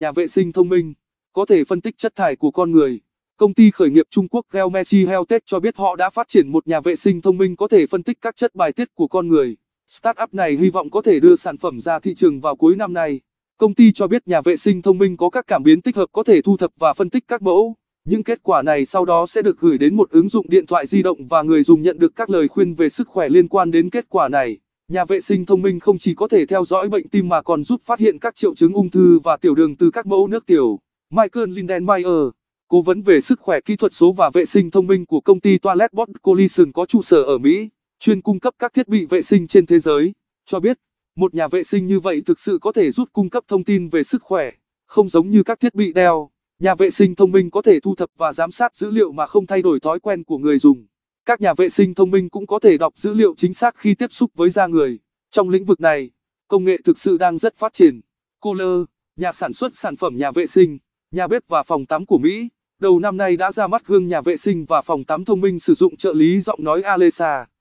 nhà vệ sinh thông minh, có thể phân tích chất thải của con người. Công ty khởi nghiệp Trung Quốc Gelmechi Healtech cho biết họ đã phát triển một nhà vệ sinh thông minh có thể phân tích các chất bài tiết của con người. Startup này hy vọng có thể đưa sản phẩm ra thị trường vào cuối năm nay. Công ty cho biết nhà vệ sinh thông minh có các cảm biến tích hợp có thể thu thập và phân tích các mẫu. Những kết quả này sau đó sẽ được gửi đến một ứng dụng điện thoại di động và người dùng nhận được các lời khuyên về sức khỏe liên quan đến kết quả này. Nhà vệ sinh thông minh không chỉ có thể theo dõi bệnh tim mà còn giúp phát hiện các triệu chứng ung thư và tiểu đường từ các mẫu nước tiểu. Michael Lindenmayer, cố vấn về sức khỏe kỹ thuật số và vệ sinh thông minh của công ty Toilet Bot Coalition có trụ sở ở Mỹ, chuyên cung cấp các thiết bị vệ sinh trên thế giới, cho biết, một nhà vệ sinh như vậy thực sự có thể giúp cung cấp thông tin về sức khỏe, không giống như các thiết bị đeo, nhà vệ sinh thông minh có thể thu thập và giám sát dữ liệu mà không thay đổi thói quen của người dùng. Các nhà vệ sinh thông minh cũng có thể đọc dữ liệu chính xác khi tiếp xúc với da người. Trong lĩnh vực này, công nghệ thực sự đang rất phát triển. Kohler, nhà sản xuất sản phẩm nhà vệ sinh, nhà bếp và phòng tắm của Mỹ, đầu năm nay đã ra mắt gương nhà vệ sinh và phòng tắm thông minh sử dụng trợ lý giọng nói Alexa.